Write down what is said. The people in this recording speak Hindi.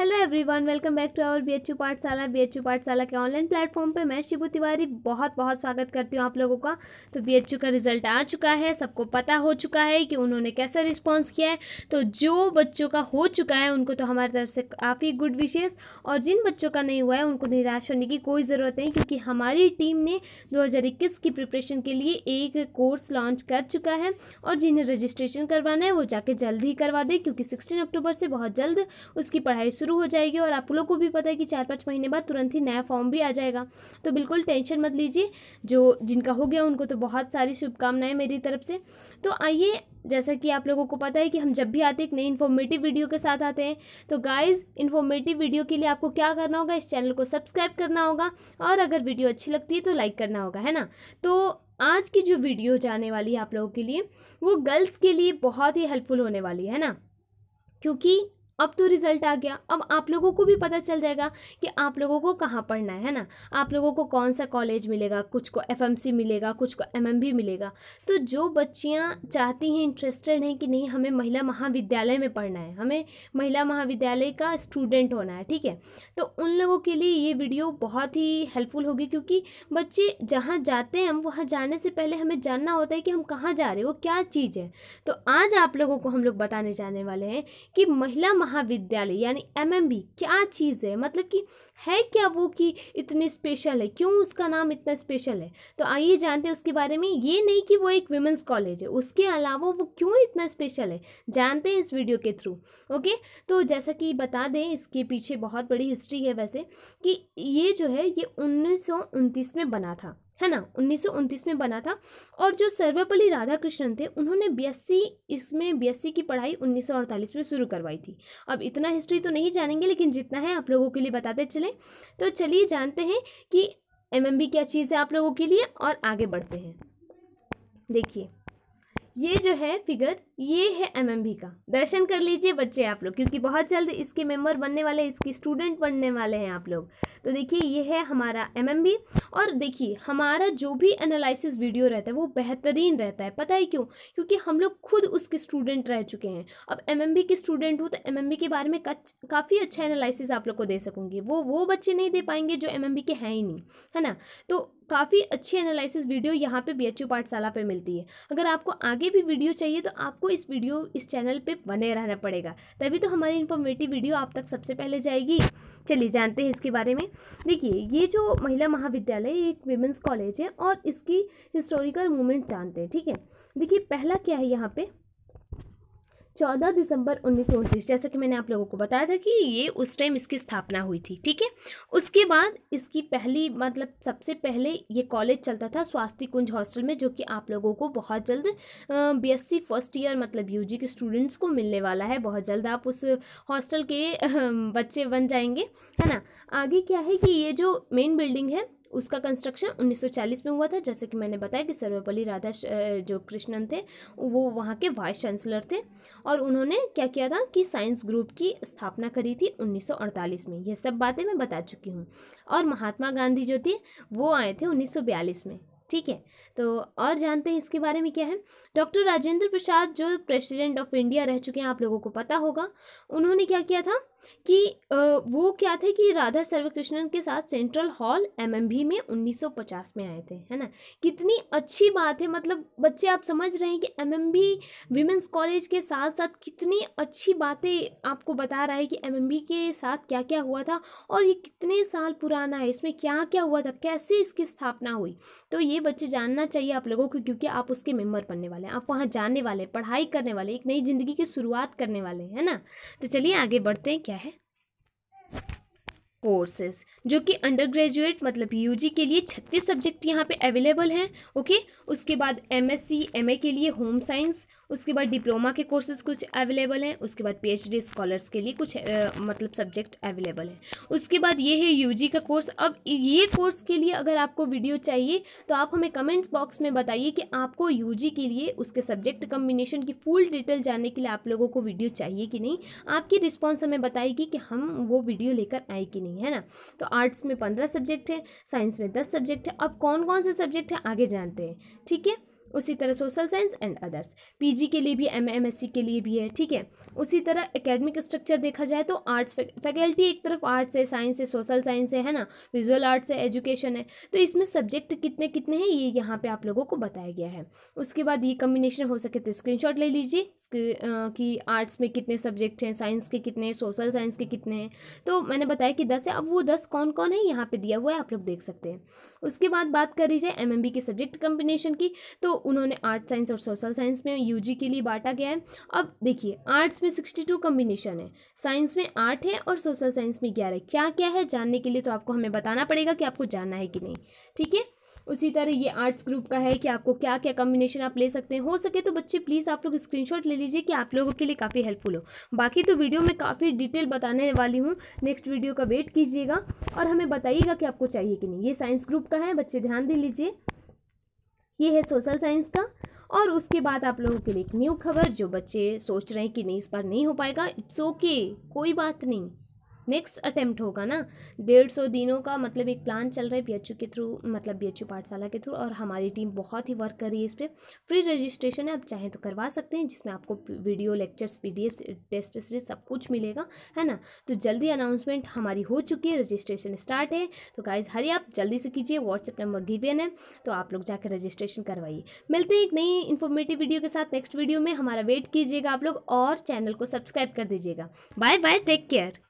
hello everyone welcome back to our BHU Pathshala BHU Pathshala के ऑनलाइन प्लेटफॉर्म पे मैं शिबू तिवारी बहुत बहुत स्वागत करती हूँ आप लोगों का तो बीएचयू का रिजल्ट आ चुका है सबको पता हो चुका है कि उन्होंने कैसा रिस्पांस किया है तो जो बच्चों का हो चुका है उनको तो हमारी तरफ से काफ़ी गुड विशेष और जिन बच्चों का नहीं हुआ है उनको निराश होने की कोई ज़रूरत नहीं क्योंकि हमारी टीम ने दो की प्रिपरेशन के लिए एक कोर्स लॉन्च कर चुका है और जिन्हें रजिस्ट्रेशन करवाना है वो जाके जल्द ही करवा दें क्योंकि सिक्सटीन अक्टूबर से बहुत जल्द उसकी पढ़ाई शुरू शुरू हो जाएगी और आप लोग को भी पता है कि चार पाँच महीने बाद तुरंत ही नया फॉर्म भी आ जाएगा तो बिल्कुल टेंशन मत लीजिए जो जिनका हो गया उनको तो बहुत सारी शुभकामनाएं मेरी तरफ से तो आइए जैसा कि आप लोगों को पता है कि हम जब भी आते एक नई इन्फॉर्मेटिव वीडियो के साथ आते हैं तो गाइस इन्फॉर्मेटिव वीडियो के लिए आपको क्या करना होगा इस चैनल को सब्सक्राइब करना होगा और अगर वीडियो अच्छी लगती है तो लाइक करना होगा है ना तो आज की जो वीडियो जाने वाली है आप लोगों के लिए वो गर्ल्स के लिए बहुत ही हेल्पफुल होने वाली है ना क्योंकि अब तो रिजल्ट आ गया अब आप लोगों को भी पता चल जाएगा कि आप लोगों को कहाँ पढ़ना है ना आप लोगों को कौन सा कॉलेज मिलेगा कुछ को एफ मिलेगा कुछ को एम मिलेगा तो जो बच्चियाँ चाहती हैं इंटरेस्टेड हैं कि नहीं हमें महिला महाविद्यालय में पढ़ना है हमें महिला महाविद्यालय का स्टूडेंट होना है ठीक है तो उन लोगों के लिए ये वीडियो बहुत ही हेल्पफुल होगी क्योंकि बच्चे जहाँ जाते हैं हम वहाँ जाने से पहले हमें जानना होता है कि हम कहाँ जा रहे हैं वो क्या चीज़ है तो आज आप लोगों को हम लोग बताने जाने वाले हैं कि महिला महाविद्यालय यानी बी क्या चीज़ है मतलब कि है क्या वो कि इतनी स्पेशल है क्यों उसका नाम इतना स्पेशल है तो आइए जानते हैं उसके बारे में ये नहीं कि वो एक विमेंस कॉलेज है उसके अलावा वो क्यों इतना स्पेशल है जानते हैं इस वीडियो के थ्रू ओके तो जैसा कि बता दें इसके पीछे बहुत बड़ी हिस्ट्री है वैसे कि ये जो है ये उन्नीस में बना था है ना उन्नीस में बना था और जो सर्वपल्ली राधाकृष्णन थे उन्होंने बीएससी इसमें बीएससी की पढ़ाई 1948 में शुरू करवाई थी अब इतना हिस्ट्री तो नहीं जानेंगे लेकिन जितना है आप लोगों के लिए बताते चलें तो चलिए जानते हैं कि एमएमबी क्या चीज़ है आप लोगों के लिए और आगे बढ़ते हैं देखिए ये जो है फिगर ये है एमएमबी का दर्शन कर लीजिए बच्चे आप लोग क्योंकि बहुत जल्द इसके मेंबर बनने वाले इसके स्टूडेंट बनने वाले हैं आप लोग तो देखिए ये है हमारा एमएमबी और देखिए हमारा जो भी एनालिसिस वीडियो रहता है वो बेहतरीन रहता है पता है क्यों क्योंकि हम लोग खुद उसके स्टूडेंट रह चुके हैं अब एमएमबी के स्टूडेंट हूँ तो एमएमबी के बारे में काफ़ी अच्छा एनालिसिस आप लोग को दे सकूँगी वो वो बच्चे नहीं दे पाएंगे जो एमएमबी के हैं ही नहीं है ना तो काफ़ी अच्छी एनालिसिस वीडियो यहाँ पे बी पाठशाला पे मिलती है अगर आपको आगे भी वीडियो चाहिए तो आपको इस वीडियो इस चैनल पे बने रहना पड़ेगा तभी तो हमारी इन्फॉर्मेटिव वीडियो आप तक सबसे पहले जाएगी चलिए जानते हैं इसके बारे में देखिए ये जो महिला महाविद्यालय ये एक वीमेंस कॉलेज है और इसकी हिस्टोरिकल मूवमेंट जानते हैं ठीक है देखिए पहला क्या है यहाँ पर 14 दिसंबर उन्नीस जैसा कि मैंने आप लोगों को बताया था कि ये उस टाइम इसकी स्थापना हुई थी ठीक है उसके बाद इसकी पहली मतलब सबसे पहले ये कॉलेज चलता था स्वास्थ्य कुंज हॉस्टल में जो कि आप लोगों को बहुत जल्द बीएससी फर्स्ट ईयर मतलब यूजी के स्टूडेंट्स को मिलने वाला है बहुत जल्द आप उस हॉस्टल के बच्चे बन जाएंगे है ना आगे क्या है कि ये जो मेन बिल्डिंग है उसका कंस्ट्रक्शन 1940 में हुआ था जैसे कि मैंने बताया कि सर्वपल्ली राधा जो कृष्णन थे वो वहाँ के वाइस चांसलर थे और उन्होंने क्या किया था कि साइंस ग्रुप की स्थापना करी थी 1948 में ये सब बातें मैं बता चुकी हूँ और महात्मा गांधी जो थे वो आए थे 1942 में ठीक है तो और जानते हैं इसके बारे में क्या है डॉक्टर राजेंद्र प्रसाद जो प्रेसिडेंट ऑफ इंडिया रह चुके हैं आप लोगों को पता होगा उन्होंने क्या किया था कि वो क्या थे कि राधा सर्वकृष्णन के साथ सेंट्रल हॉल एमएमबी में 1950 में आए थे है ना कितनी अच्छी बात है मतलब बच्चे आप समझ रहे हैं कि एम वीमेंस कॉलेज के साथ साथ कितनी अच्छी बातें आपको बता रहा है कि एम के साथ क्या क्या हुआ था और ये कितने साल पुराना है इसमें क्या क्या हुआ था कैसे इसकी स्थापना हुई तो ये बच्चे जानना चाहिए आप लोगों को क्योंकि आप उसके मेंबर बनने वाले हैं आप वहाँ जाने वाले पढ़ाई करने वाले एक नई ज़िंदगी की शुरुआत करने वाले हैं ना तो चलिए आगे बढ़ते हैं क्या है कोर्सेज जो कि अंडर ग्रेजुएट मतलब यूजी के लिए छत्तीस सब्जेक्ट यहाँ पे अवेलेबल हैं ओके उसके बाद एमएससी एमए के लिए होम साइंस उसके बाद डिप्लोमा के कोर्सेज कुछ अवेलेबल हैं उसके बाद पीएचडी स्कॉलर्स के लिए कुछ आ, मतलब सब्जेक्ट अवेलेबल हैं उसके बाद ये है यूजी का कोर्स अब ये कोर्स के लिए अगर आपको वीडियो चाहिए तो आप हमें कमेंट्स बॉक्स में बताइए कि आपको जी के लिए उसके सब्जेक्ट कम्बिनेशन की फुल डिटेल जानने के लिए आप लोगों को वीडियो चाहिए कि नहीं आपकी रिस्पॉन्स हमें बताएगी कि हम वो वीडियो लेकर आए कि नहीं नहीं है ना तो आर्ट्स में पंद्रह सब्जेक्ट है साइंस में दस सब्जेक्ट है अब कौन कौन से सब्जेक्ट है आगे जानते हैं ठीक है उसी तरह social science and others PG के लिए भी एम एमएससी के लिए भी है ठीक है उसी तरह एकेडमिक स्ट्रक्चर देखा जाए तो आर्ट्स फैकल्टी एक तरफ आर्ट्स है साइंस है सोशल साइंस है है ना विजुअल आर्ट्स है एजुकेशन है तो इसमें सब्जेक्ट कितने कितने हैं ये यहाँ पे आप लोगों को बताया गया है उसके बाद ये कम्बिनेशन हो सके तो स्क्रीन ले लीजिए कि आर्ट्स में कितने सब्जेक्ट हैं साइंस के कितने हैं सोशल साइंस के कितने हैं तो मैंने बताया कि दस है अब वो दस कौन कौन है यहाँ पर दिया हुआ है आप लोग देख सकते हैं उसके बाद बात करी जाए एम के सब्जेक्ट कम्बिनेशन की तो उन्होंने आर्ट साइंस और सोशल साइंस में यू के लिए बांटा गया है अब देखिए आर्ट्स में सिक्सटी टू कम्बिनेशन है साइंस में आठ है और सोशल साइंस में ग्यारह क्या क्या है जानने के लिए तो आपको हमें बताना पड़ेगा कि आपको जानना है कि नहीं ठीक है उसी तरह ये आर्ट्स ग्रुप का है कि आपको क्या क्या कॉम्बिनेशन आप ले सकते हैं हो सके तो बच्चे प्लीज़ आप लोग स्क्रीनशॉट ले लीजिए कि आप लोगों के लिए काफ़ी हेल्पफुल हो बाकी तो वीडियो में काफ़ी डिटेल बताने वाली हूँ नेक्स्ट वीडियो का वेट कीजिएगा और हमें बताइएगा कि आपको चाहिए कि नहीं ये साइंस ग्रुप का है बच्चे ध्यान दे लीजिए ये है सोशल साइंस का और उसके बाद आप लोगों के लिए एक न्यू खबर जो बच्चे सोच रहे हैं कि नहीं इस बार नहीं हो पाएगा इट्स ओके okay, कोई बात नहीं नेक्स्ट अटेम्प्ट होगा ना डेढ़ सौ दिनों का मतलब एक प्लान चल रहा है बी के थ्रू मतलब बी पाठशाला के थ्रू और हमारी टीम बहुत ही वर्क कर रही है इस पर फ्री रजिस्ट्रेशन है आप चाहें तो करवा सकते हैं जिसमें आपको video lectures P test series सब कुछ मिलेगा है ना तो जल्दी अनाउंसमेंट हमारी हो चुकी है रजिस्ट्रेशन स्टार्ट है तो गाइज हरी आप जल्दी से कीजिए व्हाट्सएप नंबर गिवेन है तो आप लोग जाकर रजिस्ट्रेशन करवाइए मिलते हैं एक नई इन्फॉर्मेटिव वीडियो के साथ नेक्स्ट वीडियो में हमारा वेट कीजिएगा आप लोग और चैनल को सब्सक्राइब कर दीजिएगा बाय बाय टेक केयर